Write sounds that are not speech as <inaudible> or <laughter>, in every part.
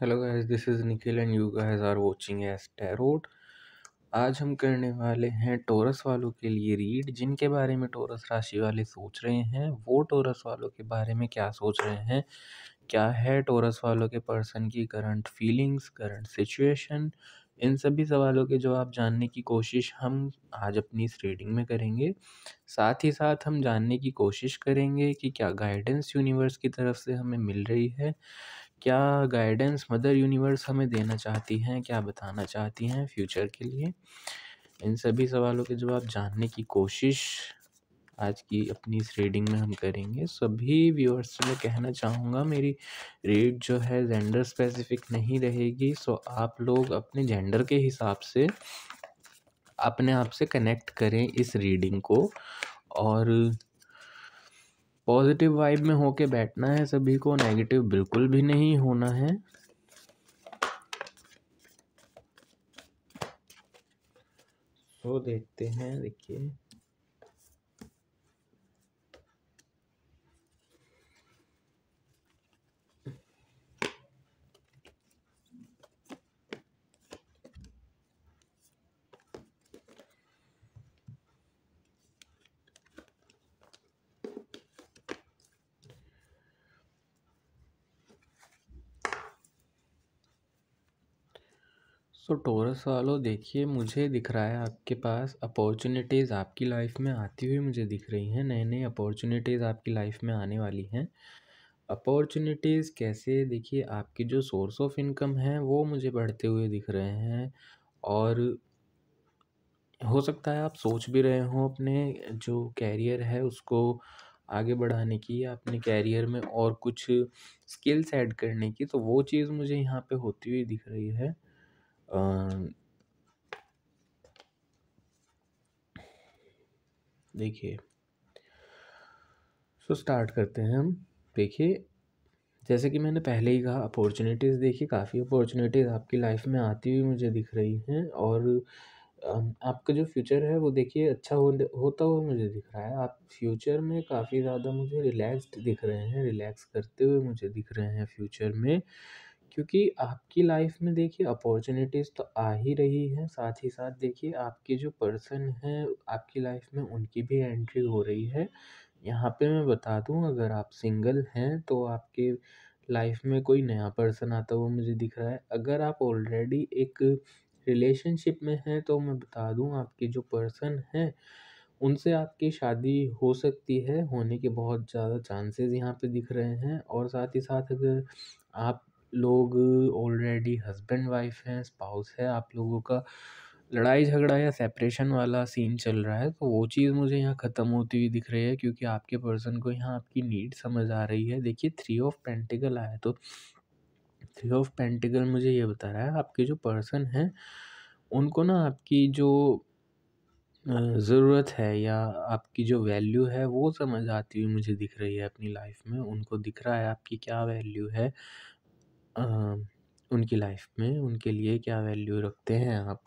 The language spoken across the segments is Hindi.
hello guys this is Nikhil and you guys are watching S tarot आज हम करने वाले हैं टोरस वालों के लिए रीड जिनके बारे में टोरस राशि वाले सोच रहे हैं वो टोरस वालों के बारे में क्या सोच रहे हैं क्या है टोरस वालों के पर्सन की करंट फीलिंग्स करंट सिचुएशन इन सभी सवालों के जवाब जानने की कोशिश हम आज अपनी इस रीडिंग में करेंगे साथ ही साथ हम जानने की कोशिश करेंगे कि क्या गाइडेंस यूनिवर्स की तरफ से हमें मिल रही है क्या गाइडेंस मदर यूनिवर्स हमें देना चाहती हैं क्या बताना चाहती हैं फ्यूचर के लिए इन सभी सवालों के जवाब जानने की कोशिश आज की अपनी इस रीडिंग में हम करेंगे सभी व्यूअर्स से मैं कहना चाहूँगा मेरी रीड जो है जेंडर स्पेसिफिक नहीं रहेगी सो आप लोग अपने जेंडर के हिसाब से अपने आप से कनेक्ट करें इस रीडिंग को और पॉजिटिव वाइब में होके बैठना है सभी को नेगेटिव बिल्कुल भी नहीं होना है तो देखते हैं देखिए सो तो टोरस वालों देखिए मुझे दिख रहा है आपके पास अपॉर्चुनिटीज़ आपकी लाइफ में आती हुई मुझे दिख रही हैं नए नए अपॉर्चुनिटीज़ आपकी लाइफ में आने वाली हैं अपॉर्चुनिटीज़ कैसे देखिए आपकी जो सोर्स ऑफ इनकम है वो मुझे बढ़ते हुए दिख रहे हैं और हो सकता है आप सोच भी रहे हों अपने जो कैरियर है उसको आगे बढ़ाने की या अपने कैरियर में और कुछ स्किल्स ऐड करने की तो वो चीज़ मुझे यहाँ पे होती हुई दिख रही है Um, देखिए सो स्टार्ट करते हैं हम देखिए जैसे कि मैंने पहले ही कहा अपॉर्चुनिटीज़ देखिए काफ़ी अपॉर्चुनिटीज़ आपकी लाइफ में आती हुई मुझे दिख रही हैं और um, आपका जो फ्यूचर है वो देखिए अच्छा हो होता हुआ मुझे दिख रहा है आप फ्यूचर में काफ़ी ज़्यादा मुझे रिलैक्स्ड दिख रहे हैं रिलैक्स करते हुए मुझे दिख रहे हैं फ्यूचर में क्योंकि आपकी लाइफ में देखिए अपॉर्चुनिटीज़ तो आ ही रही है साथ ही साथ देखिए आपके जो पर्सन हैं आपकी लाइफ में उनकी भी एंट्री हो रही है यहाँ पे मैं बता दूँ अगर आप सिंगल हैं तो आपके लाइफ में कोई नया पर्सन आता हुआ मुझे दिख रहा है अगर आप ऑलरेडी एक रिलेशनशिप में हैं तो मैं बता दूँ आपके जो पर्सन हैं उनसे आपकी शादी हो सकती है होने के बहुत ज़्यादा चांसेस यहाँ पे दिख रहे हैं और साथ ही साथ अगर आप लोग ऑलरेडी हस्बैंड वाइफ हैं स्पाउस है आप लोगों का लड़ाई झगड़ा या सेपरेशन वाला सीन चल रहा है तो वो चीज़ मुझे यहाँ ख़त्म होती हुई दिख रही है क्योंकि आपके पर्सन को यहाँ आपकी नीड समझ आ रही है देखिए थ्री ऑफ पेंटिकल आया तो थ्री ऑफ पेंटिकल मुझे ये बता रहा है आपके जो पर्सन हैं उनको ना आपकी जो ज़रूरत है या आपकी जो वैल्यू है वो समझ आती हुई मुझे दिख रही है अपनी लाइफ में उनको दिख रहा है आपकी क्या वैल्यू है उनकी लाइफ में उनके लिए क्या वैल्यू रखते हैं आप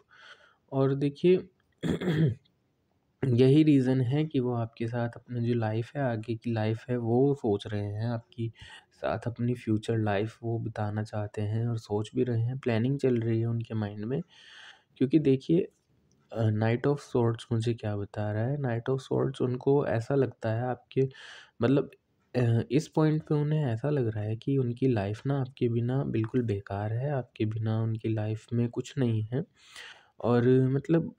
और देखिए <clears throat> यही रीज़न है कि वो आपके साथ अपनी जो लाइफ है आगे की लाइफ है वो सोच रहे हैं आपकी साथ अपनी फ्यूचर लाइफ वो बिताना चाहते हैं और सोच भी रहे हैं प्लानिंग चल रही है उनके माइंड में क्योंकि देखिए नाइट ऑफ सॉर्ट्स मुझे क्या बता रहा है नाइट ऑफ सॉर्ट्स उनको ऐसा लगता है आपके मतलब इस पॉइंट पे उन्हें ऐसा लग रहा है कि उनकी लाइफ ना आपके बिना बिल्कुल बेकार है आपके बिना उनकी लाइफ में कुछ नहीं है और मतलब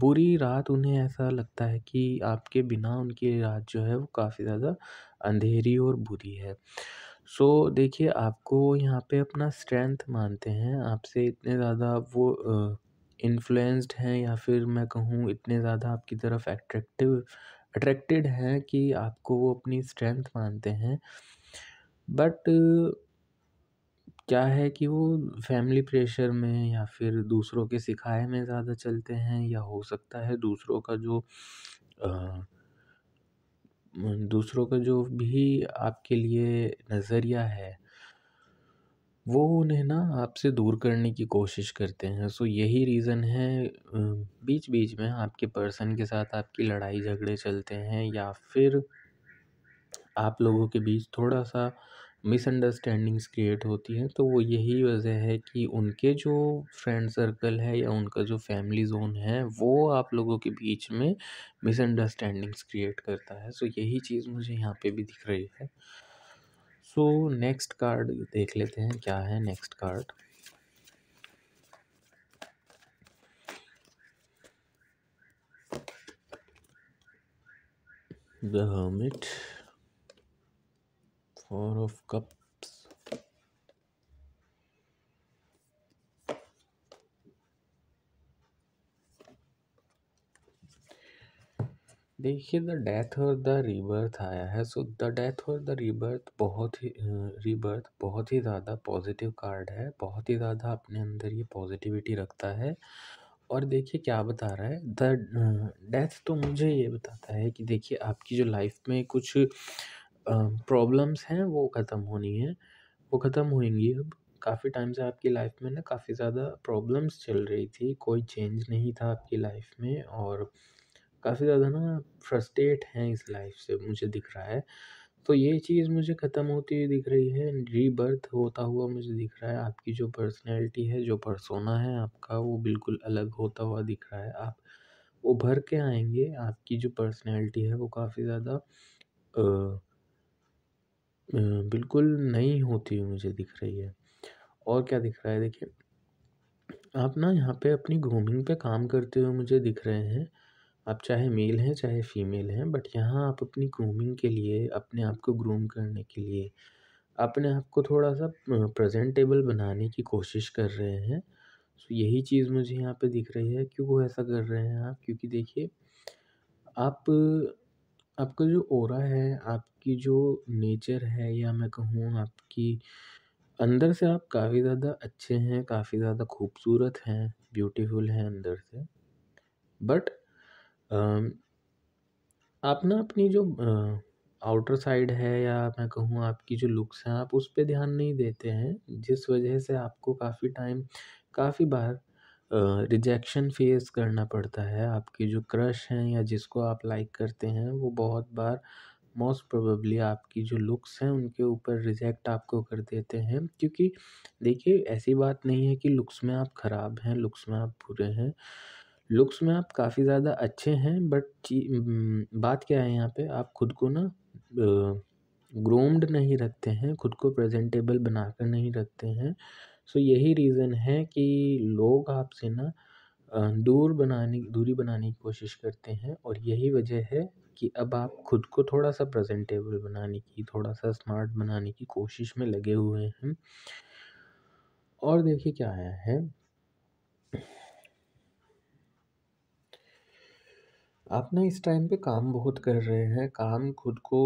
बुरी रात उन्हें ऐसा लगता है कि आपके बिना उनकी रात जो है वो काफ़ी ज़्यादा अंधेरी और बुरी है सो देखिए आपको यहाँ पे अपना स्ट्रेंथ मानते हैं आपसे इतने ज़्यादा वो इन्फ्लुएंस्ड हैं या फिर मैं कहूँ इतने ज़्यादा आपकी तरफ एट्रैक्टिव अट्रैक्टेड हैं कि आपको वो अपनी स्ट्रेंथ मानते हैं बट क्या है कि वो फैमिली प्रेशर में या फिर दूसरों के सिखाए में ज़्यादा चलते हैं या हो सकता है दूसरों का जो दूसरों का जो भी आपके लिए नज़रिया है वो उन्हें ना आपसे दूर करने की कोशिश करते हैं सो यही रीज़न है बीच बीच में आपके पर्सन के साथ आपकी लड़ाई झगड़े चलते हैं या फिर आप लोगों के बीच थोड़ा सा मिसअंडरस्टैंडिंग्स क्रिएट होती हैं तो वो यही वजह है कि उनके जो फ्रेंड सर्कल है या उनका जो फैमिली जोन है वो आप लोगों के बीच में मिसअंडरस्टैंडिंग्स क्रिएट करता है सो यही चीज़ मुझे यहाँ पे भी दिख रही है सो नेक्स्ट कार्ड देख लेते हैं क्या है next card the hermit four of cup देखिए द डेथ और द रीबर्थ आया है सो द डेथ और द रीबर्थ बहुत ही रीबर्थ बहुत ही ज़्यादा पॉजिटिव कार्ड है बहुत ही ज़्यादा अपने अंदर ये पॉजिटिविटी रखता है और देखिए क्या बता रहा है द डेथ तो मुझे ये बताता है कि देखिए आपकी जो लाइफ में कुछ प्रॉब्लम्स हैं वो ख़त्म होनी है वो ख़त्म होंगी अब काफ़ी टाइम से आपकी लाइफ में ना काफ़ी ज़्यादा प्रॉब्लम्स चल रही थी कोई चेंज नहीं था आपकी लाइफ में और काफ़ी ज़्यादा ना फ्रस्टेट हैं इस लाइफ से मुझे दिख रहा है तो ये चीज़ मुझे ख़त्म होती हुई दिख रही है रीबर्थ होता हुआ मुझे दिख रहा है आपकी जो पर्सनैलिटी है जो परसोना है आपका वो बिल्कुल अलग होता हुआ दिख रहा है आप उभर के आएंगे आपकी जो पर्सनैलिटी है वो काफ़ी ज़्यादा बिल्कुल नई होती हुई मुझे दिख रही है और क्या दिख रहा है देखिए आप ना यहाँ पे अपनी ग्रूमिंग पे काम करते हुए मुझे दिख रहे हैं आप चाहे मेल हैं चाहे फ़ीमेल हैं बट यहाँ आप अपनी ग्रूमिंग के लिए अपने आप को ग्रूम करने के लिए अपने आप को थोड़ा सा प्रेजेंटेबल बनाने की कोशिश कर रहे हैं सो यही चीज़ मुझे यहाँ पे दिख रही है क्यों वो ऐसा कर रहे हैं आप क्योंकि देखिए आप आपका जो ओरा है आपकी जो नेचर है या मैं कहूँ आपकी अंदर से आप काफ़ी ज़्यादा अच्छे हैं काफ़ी ज़्यादा खूबसूरत हैं ब्यूटीफुल हैं अंदर से बट आप ना अपनी जो आउटर साइड है या मैं कहूँ आपकी जो लुक्स हैं आप उस पे ध्यान नहीं देते हैं जिस वजह से आपको काफ़ी टाइम काफ़ी बार रिजेक्शन फेस करना पड़ता है आपके जो क्रश हैं या जिसको आप लाइक करते हैं वो बहुत बार मोस्ट प्रोबेबली आपकी जो लुक्स हैं उनके ऊपर रिजेक्ट आपको कर देते हैं क्योंकि देखिए ऐसी बात नहीं है कि लुक्स में आप ख़राब हैं लुक्स में आप बुरे हैं लुक्स में आप काफ़ी ज़्यादा अच्छे हैं बट बात क्या है यहाँ पे आप खुद को ना ग्रोम्ड नहीं रखते हैं खुद को प्रेजेंटेबल बनाकर नहीं रखते हैं सो यही रीज़न है कि लोग आपसे ना दूर बनाने दूरी बनाने की कोशिश करते हैं और यही वजह है कि अब आप खुद को थोड़ा सा प्रेजेंटेबल बनाने की थोड़ा सा स्मार्ट बनाने की कोशिश में लगे हुए हैं और देखिए क्या आया है आप ना इस टाइम पे काम बहुत कर रहे हैं काम खुद को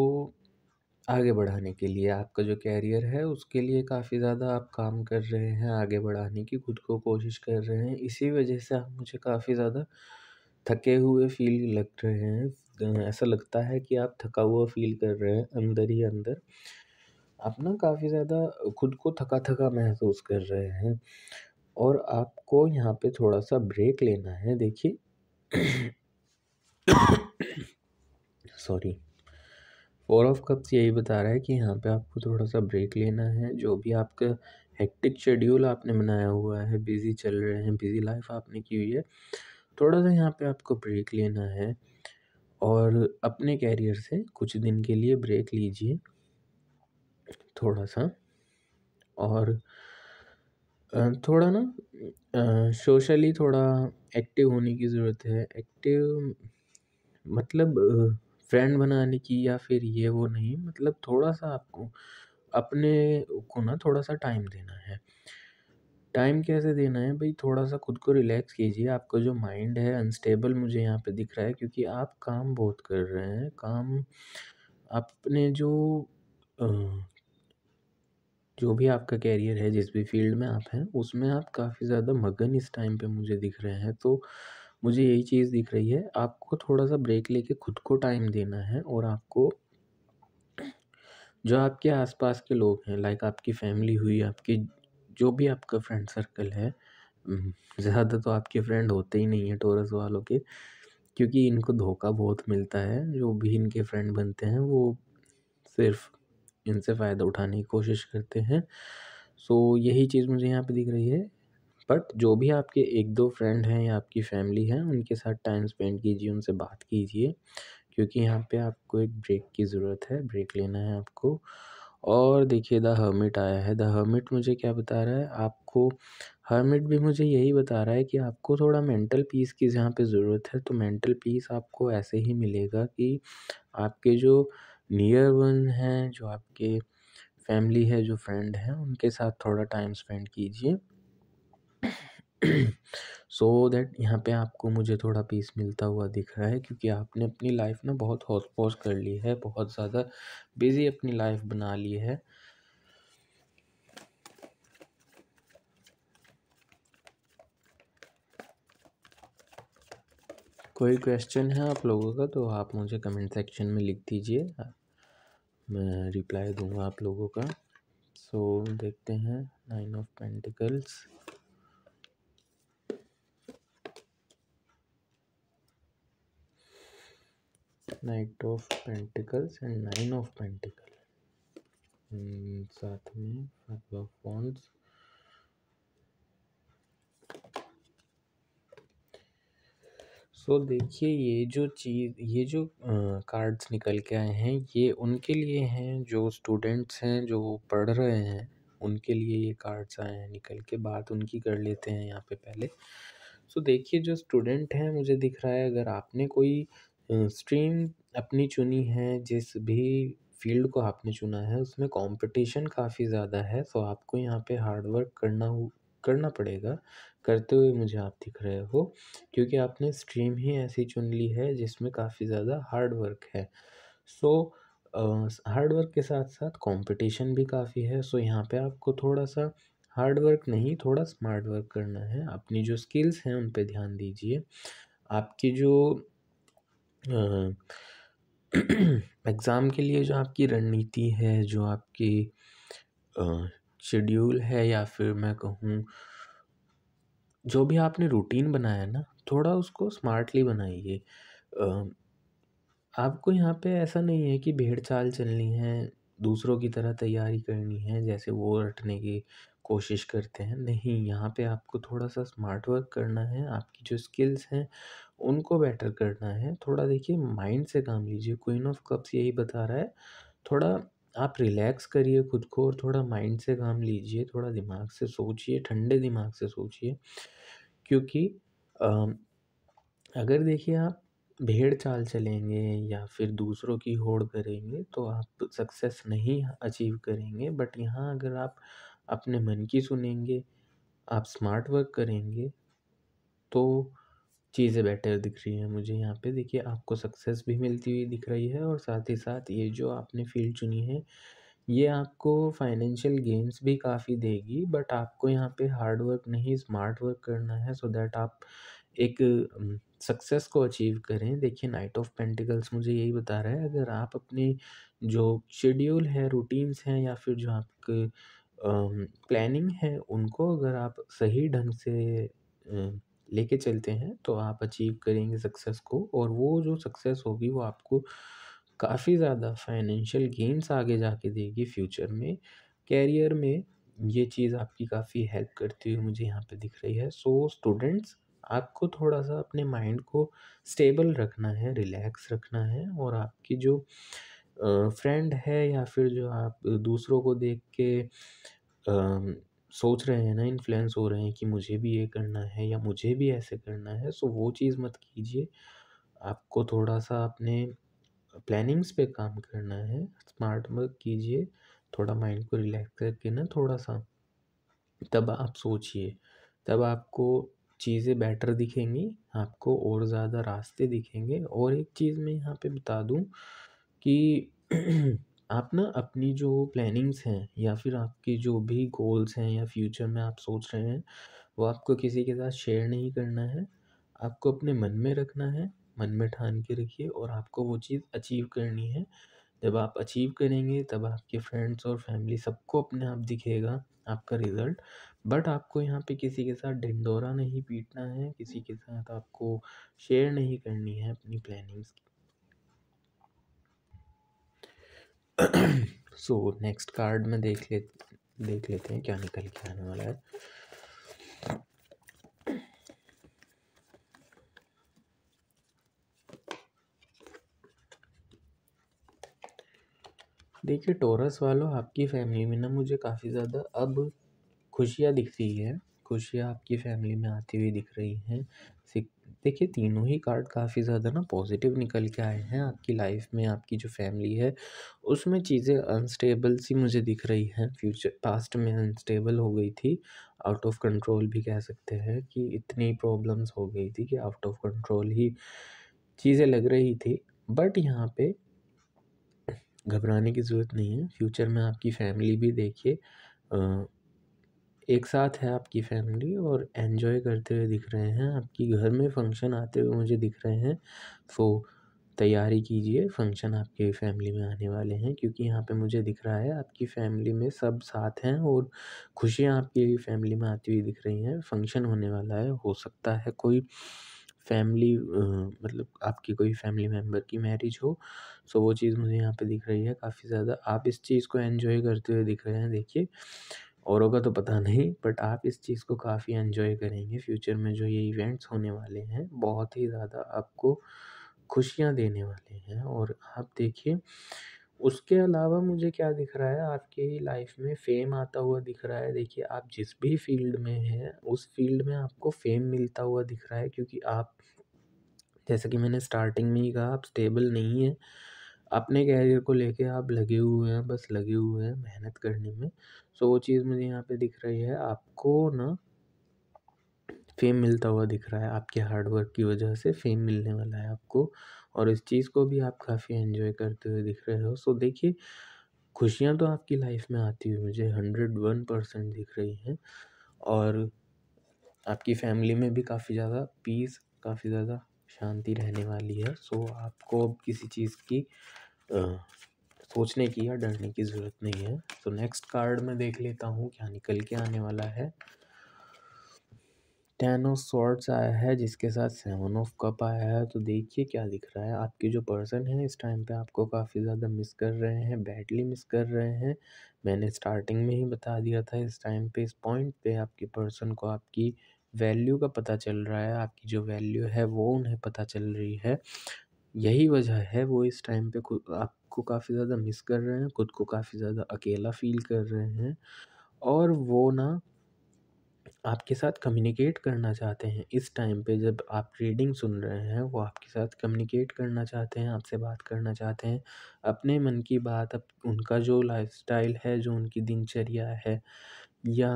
आगे बढ़ाने के लिए आपका जो कैरियर है उसके लिए काफ़ी ज़्यादा आप काम कर रहे हैं आगे बढ़ाने की खुद को कोशिश कर रहे हैं इसी वजह से आप मुझे काफ़ी ज़्यादा थके हुए फील लग रहे हैं ऐसा लगता है कि आप थका हुआ फील कर रहे हैं अंदर ही अंदर आप ना काफ़ी ज़्यादा खुद को थका थका महसूस कर रहे हैं और आपको यहाँ पे थोड़ा सा ब्रेक लेना है देखिए सॉरी फोर ऑफ कप्स यही बता रहा है कि यहाँ पे आपको थोड़ा सा ब्रेक लेना है जो भी आपका हेक्टिक शेड्यूल आपने बनाया हुआ है बिज़ी चल रहे हैं बिज़ी लाइफ आपने की हुई है थोड़ा सा यहाँ पे आपको ब्रेक लेना है और अपने कैरियर से कुछ दिन के लिए ब्रेक लीजिए थोड़ा सा और थोड़ा ना सोशली थोड़ा एक्टिव होने की ज़रूरत है एक्टिव मतलब फ्रेंड बनाने की या फिर ये वो नहीं मतलब थोड़ा सा आपको अपने को ना थोड़ा सा टाइम देना है टाइम कैसे देना है भाई थोड़ा सा खुद को रिलैक्स कीजिए आपका जो माइंड है अनस्टेबल मुझे यहाँ पे दिख रहा है क्योंकि आप काम बहुत कर रहे हैं काम अपने जो जो भी आपका कैरियर है जिस भी फील्ड में आप हैं उसमें आप काफ़ी ज़्यादा मगन इस टाइम पे मुझे दिख रहे हैं तो मुझे यही चीज़ दिख रही है आपको थोड़ा सा ब्रेक लेके खुद को टाइम देना है और आपको जो आपके आसपास के लोग हैं लाइक आपकी फैमिली हुई आपकी जो भी आपका फ्रेंड सर्कल है ज़्यादा तो आपके फ्रेंड होते ही नहीं है टोरस वालों के क्योंकि इनको धोखा बहुत मिलता है जो भी इनके फ्रेंड बनते हैं वो सिर्फ इनसे फ़ायदा उठाने की कोशिश करते हैं सो यही चीज़ मुझे यहाँ पे दिख रही है बट जो भी आपके एक दो फ्रेंड हैं या आपकी फ़ैमिली है उनके साथ टाइम स्पेंड कीजिए उनसे बात कीजिए क्योंकि यहाँ पे आपको एक ब्रेक की ज़रूरत है ब्रेक लेना है आपको और देखिए द हर्मिट आया है द हर्मिट मुझे क्या बता रहा है आपको हर्मिट भी मुझे यही बता रहा है कि आपको थोड़ा मेंटल पीस की यहाँ पे ज़रूरत है तो मेंटल पीस आपको ऐसे ही मिलेगा कि आपके जो नियर वन हैं जो आपके फैमिली है जो फ्रेंड हैं उनके साथ थोड़ा टाइम स्पेंड कीजिए सो दैट यहाँ पे आपको मुझे थोड़ा पीस मिलता हुआ दिख रहा है क्योंकि आपने अपनी लाइफ ना बहुत हौस पौस कर ली है बहुत ज़्यादा बिज़ी अपनी लाइफ बना ली है कोई क्वेश्चन है आप लोगों का तो आप मुझे कमेंट सेक्शन में लिख दीजिए मैं रिप्लाई दूंगा आप लोगों का सो so, देखते हैं nine of pentacles knight of pentacles and nine of pentacle hmm, साथ में five of wands so so, देखिए ये जो चीज़ ये जो कार्ड्स निकल के आए हैं ये उनके लिए हैं जो स्टूडेंट्स हैं जो पढ़ रहे हैं उनके लिए ये कार्ड्स आए हैं निकल के बात उनकी कर लेते हैं यहाँ पे पहले सो so, देखिए जो स्टूडेंट हैं मुझे दिख रहा है अगर आपने कोई स्ट्रीम अपनी चुनी है जिस भी फील्ड को आपने चुना है उसमें कंपटीशन काफ़ी ज़्यादा है सो आपको यहाँ पे हार्ड वर्क करना हो करना पड़ेगा करते हुए मुझे आप दिख रहे हो क्योंकि आपने स्ट्रीम ही ऐसी चुन ली है जिसमें काफ़ी ज़्यादा हार्ड वर्क है सो हार्ड वर्क के साथ साथ कंपटीशन भी काफ़ी है सो यहाँ पे आपको थोड़ा सा हार्ड वर्क नहीं थोड़ा स्मार्ट वर्क करना है अपनी जो स्किल्स हैं उन पर ध्यान दीजिए आपकी जो <clears throat> एग्ज़ाम के लिए जो आपकी रणनीति है जो आपकी शेड्यूल है या फिर मैं कहूँ जो भी आपने रूटीन बनाया ना थोड़ा उसको स्मार्टली बनाइए आपको यहाँ पे ऐसा नहीं है कि भेड़ चाल चलनी है दूसरों की तरह तैयारी करनी है जैसे वो रटने की कोशिश करते हैं नहीं यहाँ पे आपको थोड़ा सा स्मार्ट वर्क करना है आपकी जो स्किल्स हैं उनको बेटर करना है थोड़ा देखिए माइंड से काम लीजिए क्वीन ऑफ कप्स यही बता रहा है थोड़ा आप रिलैक्स करिए खुद को और थोड़ा माइंड से काम लीजिए थोड़ा दिमाग से सोचिए ठंडे दिमाग से सोचिए क्योंकि अगर देखिए आप भेड़ चाल चलेंगे या फिर दूसरों की होड़ करेंगे तो आप सक्सेस नहीं अचीव करेंगे बट यहाँ अगर आप अपने मन की सुनेंगे आप स्मार्ट वर्क करेंगे तो चीज़ें बेटर दिख रही हैं मुझे यहाँ पे देखिए आपको सक्सेस भी मिलती हुई दिख रही है और साथ ही साथ ये जो आपने फील्ड चुनी है ये आपको फाइनेंशियल गेम्स भी काफ़ी देगी बट आपको यहाँ पे हार्ड वर्क नहीं स्मार्ट वर्क करना है सो so दैट आप एक सक्सेस को अचीव करें देखिए नाइट ऑफ पेंटिकल्स मुझे यही बता रहा है अगर आप अपने जो शेड्यूल है रूटीन्स हैं या फिर जो आपके प्लानिंग है उनको अगर आप सही ढंग से लेके चलते हैं तो आप अचीव करेंगे सक्सेस को और वो जो सक्सेस होगी वो आपको काफ़ी ज़्यादा फाइनेंशियल गेंस आगे जाके देगी फ्यूचर में कैरियर में ये चीज़ आपकी काफ़ी हेल्प करती हुई मुझे यहाँ पे दिख रही है सो so, स्टूडेंट्स आपको थोड़ा सा अपने माइंड को स्टेबल रखना है रिलैक्स रखना है और आपकी जो फ्रेंड है या फिर जो आप दूसरों को देख के आ, सोच रहे हैं ना इन्फ्लुएंस हो रहे हैं कि मुझे भी ये करना है या मुझे भी ऐसे करना है सो वो चीज़ मत कीजिए आपको थोड़ा सा अपने प्लानिंग्स पे काम करना है स्मार्ट वर्क कीजिए थोड़ा माइंड को रिलैक्स करके ना थोड़ा सा तब आप सोचिए तब आपको चीज़ें बेटर दिखेंगी आपको और ज़्यादा रास्ते दिखेंगे और एक चीज़ मैं यहाँ पे बता दूँ कि <clears throat> आप ना अपनी जो प्लानिंग्स हैं या फिर आपकी जो भी गोल्स हैं या फ्यूचर में आप सोच रहे हैं वो आपको किसी के साथ शेयर नहीं करना है आपको अपने मन में रखना है मन में ठान के रखिए और आपको वो चीज़ अचीव करनी है जब आप अचीव करेंगे तब आपके फ्रेंड्स और फैमिली सबको अपने आप दिखेगा आपका रिज़ल्ट बट आपको यहाँ पे किसी के साथ ढिंडोरा नहीं पीटना है किसी के साथ आपको शेयर नहीं करनी है अपनी प्लानिंग्स की सो नेक्स्ट कार्ड में देख ले देख लेते हैं क्या निकल के आने वाला है देखिए टोरस वालों आपकी फैमिली में ना मुझे काफ़ी ज़्यादा अब खुशियाँ दिख रही है खुशियाँ आपकी फैमिली में आती हुई दिख रही हैं देखिए तीनों ही कार्ड काफ़ी ज़्यादा ना पॉजिटिव निकल के आए हैं आपकी लाइफ में आपकी जो फैमिली है उसमें चीज़ें अनस्टेबल सी मुझे दिख रही हैं फ्यूचर पास्ट में अनस्टेबल हो गई थी आउट ऑफ कंट्रोल भी कह सकते हैं कि इतनी प्रॉब्लम्स हो गई थी कि आउट ऑफ कंट्रोल ही चीज़ें लग रही थी बट यहाँ पे घबराने की ज़रूरत नहीं है फ्यूचर में आपकी फैमिली भी देखिए एक साथ है आपकी फैमिली और एन्जॉय करते हुए दिख रहे हैं आपकी घर में फंक्शन आते हुए मुझे दिख रहे हैं सो तो तैयारी कीजिए फंक्शन आपके फैमिली में आने वाले हैं क्योंकि यहाँ पे मुझे दिख रहा है आपकी फैमिली में सब साथ हैं और खुशियाँ आपकी फैमिली में आती हुई दिख रही हैं फंक्शन होने वाला है हो सकता है कोई फैमिली मतलब आपकी कोई फैमिली मेम्बर की मैरिज हो सो वो चीज़ मुझे यहाँ पे दिख रही है काफ़ी ज़्यादा आप इस चीज़ को एंजॉय करते हुए दिख रहे हैं देखिए औरों का तो पता नहीं बट आप इस चीज़ को काफ़ी एंजॉय करेंगे फ्यूचर में जो ये इवेंट्स होने वाले हैं बहुत ही ज़्यादा आपको खुशियाँ देने वाले हैं और आप देखिए उसके अलावा मुझे क्या दिख रहा है आपकी लाइफ में फेम आता हुआ दिख रहा है देखिए आप जिस भी फील्ड में हैं उस फील्ड में आपको फेम मिलता हुआ दिख रहा है क्योंकि आप जैसा कि मैंने स्टार्टिंग में ही कहा आप स्टेबल नहीं हैं अपने कैरियर को लेके आप लगे हुए हैं बस लगे हुए हैं मेहनत करने में सो वो चीज़ मुझे यहाँ पे दिख रही है आपको ना फेम मिलता हुआ दिख रहा है आपके हार्डवर्क की वजह से फेम मिलने वाला है आपको और इस चीज़ को भी आप काफ़ी इन्जॉय करते हुए दिख रहे हो सो देखिए खुशियाँ तो आपकी लाइफ में आती हुई मुझे हंड्रेड वन परसेंट दिख रही हैं और आपकी फैमिली में भी काफ़ी ज़्यादा पीस काफ़ी ज़्यादा शांति रहने वाली है सो आपको अब किसी चीज़ की आ, सोचने की या डरने की ज़रूरत नहीं है सो नेक्स्ट कार्ड में देख लेता हूँ क्या निकल के आने वाला है टेन ऑफ स्वॉर्ड्स आया है जिसके साथ सेवन ऑफ कप आया है तो देखिए क्या दिख रहा है आपके जो पर्सन हैं इस टाइम पे आपको काफ़ी ज़्यादा मिस कर रहे हैं बैडली मिस कर रहे हैं मैंने स्टार्टिंग में ही बता दिया था इस टाइम पे इस पॉइंट पे आपके पर्सन को आपकी वैल्यू का पता चल रहा है आपकी जो वैल्यू है वो उन्हें पता चल रही है यही वजह है वो इस टाइम पे आपको काफ़ी ज़्यादा मिस कर रहे हैं खुद को काफ़ी ज़्यादा अकेला फील कर रहे हैं और वो ना आपके साथ कम्युनिकेट करना चाहते हैं इस टाइम पे जब आप रीडिंग सुन रहे हैं वो आपके साथ कम्युनिकेट करना चाहते हैं आपसे बात करना चाहते हैं अपने मन की बात अप उनका जो लाइफस्टाइल है जो उनकी दिनचर्या है या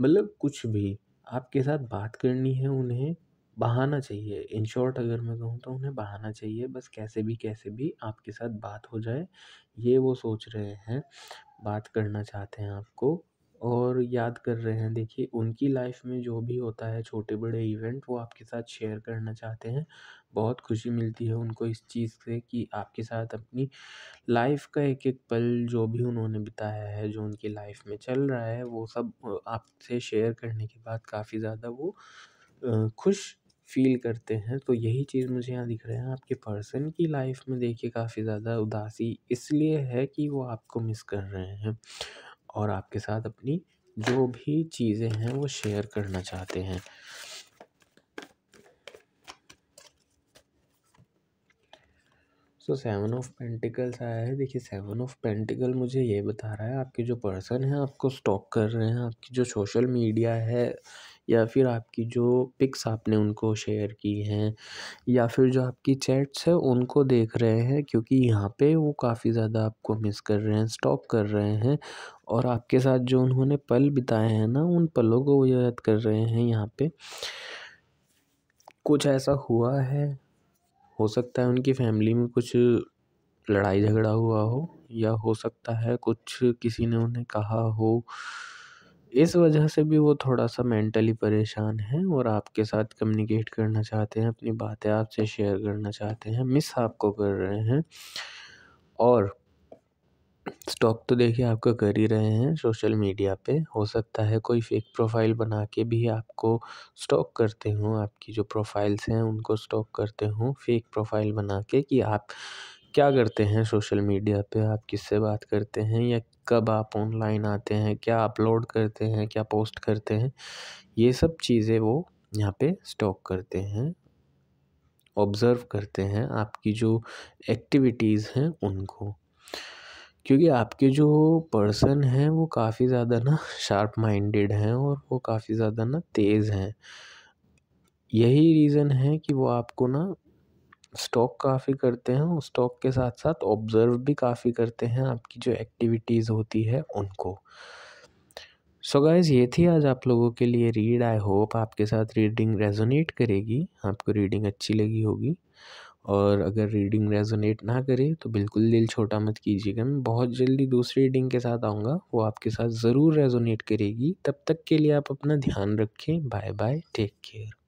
मतलब कुछ भी आपके साथ बात करनी है उन्हें बहाना चाहिए इन शॉर्ट अगर मैं कहूँ तो उन्हें बहाना चाहिए बस कैसे भी कैसे भी आपके साथ बात हो जाए ये वो सोच रहे हैं बात करना चाहते हैं आपको और याद कर रहे हैं देखिए उनकी लाइफ़ में जो भी होता है छोटे बड़े इवेंट वो आपके साथ शेयर करना चाहते हैं बहुत खुशी मिलती है उनको इस चीज़ से कि आपके साथ अपनी लाइफ़ का एक एक पल जो भी उन्होंने बिताया है जो उनकी लाइफ़ में चल रहा है वो सब आपसे शेयर करने के बाद काफ़ी ज़्यादा वो खुश फ़ील करते हैं तो यही चीज़ मुझे यहाँ दिख रहा है आपके पर्सन की लाइफ में देखिए काफ़ी ज़्यादा उदासी इसलिए है कि वो आपको मिस कर रहे हैं और आपके साथ अपनी जो भी चीज़ें हैं वो शेयर करना चाहते हैं सो सेवन ऑफ पेंटिकल्स आया है देखिए सेवन ऑफ पेंटिकल मुझे ये बता रहा है आपके जो पर्सन हैं आपको स्टॉक कर रहे हैं आपकी जो सोशल मीडिया है या फिर आपकी जो पिक्स आपने उनको शेयर की हैं या फिर जो आपकी चैट्स हैं उनको देख रहे हैं क्योंकि यहाँ पे वो काफ़ी ज़्यादा आपको मिस कर रहे हैं स्टॉक कर रहे हैं और आपके साथ जो उन्होंने पल बिताए हैं ना उन पलों को वो याद कर रहे हैं यहाँ पे कुछ ऐसा हुआ है हो सकता है उनकी फैमिली में कुछ लड़ाई झगड़ा हुआ हो या हो सकता है कुछ किसी ने उन्हें कहा हो इस वजह से भी वो थोड़ा सा मेंटली परेशान हैं और आपके साथ कम्युनिकेट करना चाहते हैं अपनी बातें आपसे शेयर करना चाहते हैं मिस आपको कर रहे हैं और स्टॉक तो देखिए आपका कर ही रहे हैं सोशल मीडिया पे हो सकता है कोई फेक प्रोफाइल बना के भी आपको स्टॉक करते हों आपकी जो प्रोफाइल्स हैं उनको स्टॉक करते हों फेक प्रोफाइल बना के कि आप क्या करते हैं सोशल मीडिया पे आप किससे बात करते हैं या कब आप ऑनलाइन आते हैं क्या अपलोड करते हैं क्या पोस्ट करते हैं ये सब चीज़ें वो यहाँ पे स्टॉक करते हैं ऑब्ज़र्व करते हैं आपकी जो एक्टिविटीज़ हैं उनको क्योंकि आपके जो पर्सन हैं वो काफ़ी ज़्यादा ना शार्प माइंडेड हैं और वो काफ़ी ज़्यादा ना तेज़ हैं यही रीज़न है कि वो आपको ना स्टॉक काफ़ी करते हैं और स्टॉक के साथ साथ ऑब्ज़र्व भी काफ़ी करते हैं आपकी जो एक्टिविटीज़ होती है उनको सो so गाइज ये थी आज आप लोगों के लिए रीड आई होप आपके साथ रीडिंग रेजोनेट करेगी आपको रीडिंग अच्छी लगी होगी और अगर रीडिंग रेजोनेट ना करे तो बिल्कुल दिल छोटा मत कीजिएगा मैं बहुत जल्दी दूसरी रीडिंग के साथ आऊँगा वो आपके साथ ज़रूर रेजोनेट करेगी तब तक के लिए आप अपना ध्यान रखें बाय बाय टेक केयर